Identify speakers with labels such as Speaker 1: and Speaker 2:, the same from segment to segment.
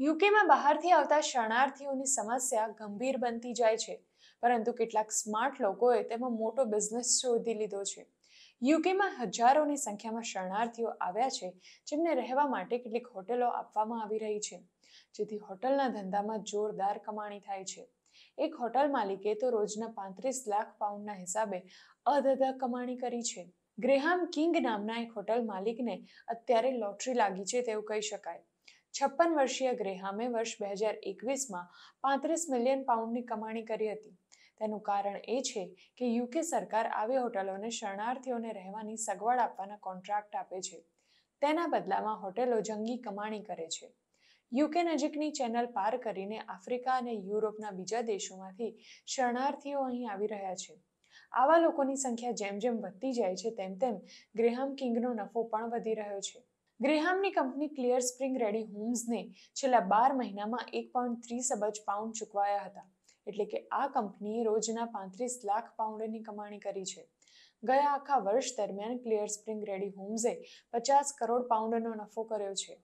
Speaker 1: યુકેમાં બહારથી આવતા શરણાર્થીઓની સમસ્યા ગંભીર બનતી જાય છે પરંતુ કેટલાક સ્માર્ટ લોકોએ તેમાં મોટો બિઝનેસ શોધી લીધો છે યુકેમાં હજારોની સંખ્યામાં શરણાર્થીઓ આવ્યા છે જેમને રહેવા માટે કેટલીક હોટેલો આપવામાં આવી રહી છે જેથી હોટલના ધંધામાં જોરદાર કમાણી થાય છે એક હોટલ માલિકે તો રોજના પાંત્રીસ લાખ પાઉન્ડના હિસાબે અધધા કમાણી કરી છે ગ્રેહામ કિંગ નામના એક હોટલ માલિકને અત્યારે લોટરી લાગી છે તેવું કહી શકાય છપ્પન વર્ષીય ગ્રેહામે વર્ષ બે હજાર એકવીસમાં પાંત્રીસ મિલિયન પાઉન્ડની કમાણી કરી હતી તેનું કારણ એ છે કે યુકે સરકાર આવી હોટલોને શરણાર્થીઓને રહેવાની સગવડ આપવાના કોન્ટ્રાક્ટ આપે છે તેના બદલામાં હોટેલો જંગી કમાણી કરે છે યુકે નજીકની ચેનલ પાર કરીને આફ્રિકા અને યુરોપના બીજા દેશોમાંથી શરણાર્થીઓ અહીં આવી રહ્યા છે આવા લોકોની સંખ્યા જેમ જેમ વધતી જાય છે તેમ તેમ ગ્રેહામ કિંગનો નફો પણ વધી રહ્યો છે ગ્રેહામની કંપની ક્લિયર સ્પ્રિંગ રેડી હોમ્સને છેલ્લા બાર મહિનામાં એક પોઈન્ટ ત્રીસ અબજ પાઉન્ડ ચૂકવાયા હતા એટલે કે આ કંપનીએ રોજના પાંત્રીસ લાખ પાઉન્ડની કમાણી કરી છે ગયા આખા વર્ષ દરમિયાન ક્લિયર સ્પ્રિંગ રેડી હોમ્સે પચાસ કરોડ પાઉન્ડનો નફો કર્યો છે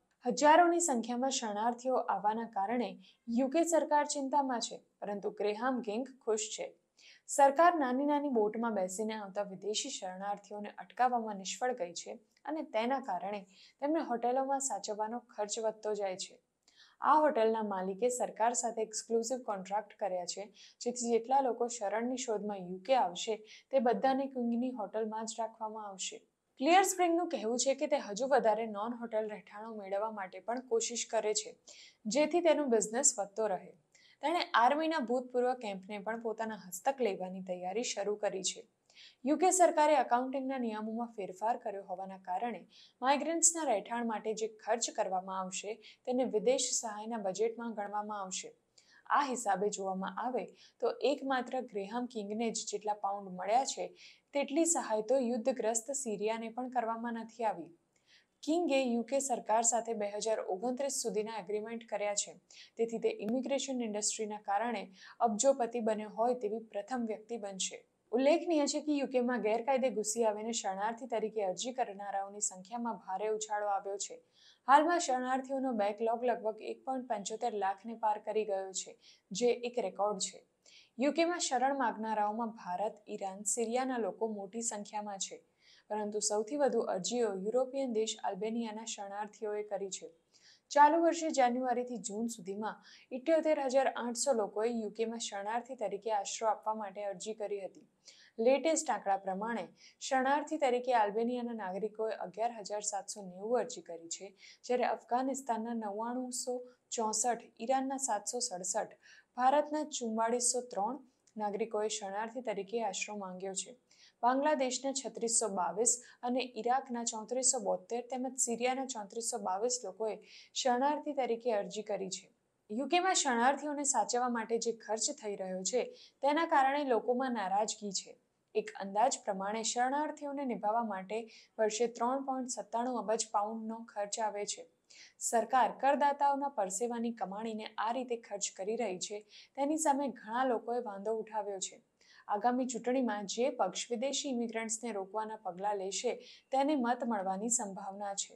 Speaker 1: હજારોની સંખ્યામાં શરણાર્થીઓ આવવાના કારણે યુકે સરકાર ચિંતામાં છે પરંતુ ગ્રેહામ ગેંગ ખુશ છે સરકાર નાની નાની બોટમાં બેસીને આવતા વિદેશી શરણાર્થીઓને અટકાવવામાં નિષ્ફળ ગઈ છે અને તેના કારણે તેમને હોટેલોમાં સાચવવાનો ખર્ચ વધતો જાય છે આ હોટેલના માલિકે સરકાર સાથે એક્સક્લુઝિવ કોન્ટ્રાક્ટ કર્યા છે જેથી જેટલા લોકો શરણની શોધમાં યુકે આવશે તે બધાને કિંગની હોટલમાં જ રાખવામાં આવશે ક્લિયર સ્પ્રિંગનું કહેવું છે કે તે હજુ વધારે નોન હોટેલ રહેઠાણો મેળવવા માટે પણ કોશિશ કરે છે જેથી તેનો બિઝનેસ વધતો રહે તેણે આર્મીના ભૂતપૂર્વ કેમ્પને પણ પોતાના હસ્તક લેવાની તૈયારી શરૂ કરી છે યુકે સરકારે અકાઉન્ટિંગના નિયમોમાં ફેરફાર કર્યો હોવાના કારણે માઇગ્રન્ટ્સના રહેઠાણ માટે જે ખર્ચ કરવામાં આવશે તેને વિદેશ સહાયના બજેટમાં ગણવામાં આવશે આ હિસાબે જોવામાં આવે તો એકમાત્ર ગ્રેહામ કિંગને જ જેટલા પાઉન્ડ મળ્યા છે તેટલી સહાય તો યુદ્ધગ્રસ્ત સિરિયાને પણ કરવામાં નથી આવી કિંગે યુકે સરકાર સાથે બે હજાર ઓગણત્રીસ સુધીના એગ્રીમેન્ટ કર્યા છે તેથી તે ઇમિગ્રેશન ઇન્ડસ્ટ્રીના કારણે અબજોપતિ બન્યો હોય તેવી પ્રથમ વ્યક્તિ બનશે ઉલ્લેખનીય છે કે યુકેમાં ગેરકાયદે ઘૂસી આવીને શરણાર્થી તરીકે અરજી કરનારાઓની સંખ્યામાં ભારે ઉછાળો આવ્યો છે હાલમાં શરણાર્થીઓનો બેકલોગ લગભગ એક પોઈન્ટ પંચોતેર લાખને પાર કરી ગયો છે જે એક રેકોર્ડ છે યુકેમાં શરણ માગનારાઓમાં ભારત ઈરાન સિરિયાના લોકો મોટી સંખ્યામાં છે પરંતુ સૌથી વધુ અરજીઓ યુરોપિયન દેશ આલ્બેનિયાના શરણાર્થીઓએ કરી છે ચાલુ વર્ષે જાન્યુઆરીથી જૂન સુધીમાં ઇઠ્યોતેર હજાર આઠસો લોકોએ યુકેમાં શરણાર્થી તરીકે આશરો આપવા માટે અરજી કરી હતી લેટેસ્ટ આંકડા પ્રમાણે શરણાર્થી તરીકે આલ્બેનિયાના નાગરિકોએ અગિયાર હજાર સાતસો નેવું અરજી કરી છે જ્યારે અફઘાનિસ્તાનના નવ્વાણુંસો ચોસઠ ઈરાનના સાતસો સડસઠ ભારતના ચુમ્માળીસો ત્રણ નાગરિકોએ શરણાર્થી તરીકે આશરો માંગ્યો છે બાંગ્લાદેશના છત્રીસો બાવીસ અને ઈરાકના ચોત્રીસો બોતેર તેમજ સિરિયાના ચોત્રીસો બાવીસ લોકોએ શરણાર્થી તરીકે અરજી કરી છે યુકેમાં શરણાર્થીઓને સાચવવા માટે જે ખર્ચ થઈ રહ્યો છે તેના કારણે લોકોમાં નારાજગી છે એક અંદાજ પ્રમાણે શરણાર્થીઓને નિભાવવા માટે વર્ષે ત્રણ પોઈન્ટ સત્તાણું અબજ પાઉન્ડનો ખર્ચ આવે છે સરકાર કરદાતાઓના પરસેવાની કમાણીને આ રીતે ખર્ચ કરી રહી છે તેની સામે ઘણા લોકોએ વાંધો ઉઠાવ્યો છે આગામી ચૂંટણીમાં જે પક્ષ વિદેશી ઇમિગ્રન્ટ્સને રોકવાના પગલાં લેશે તેને મત મળવાની સંભાવના છે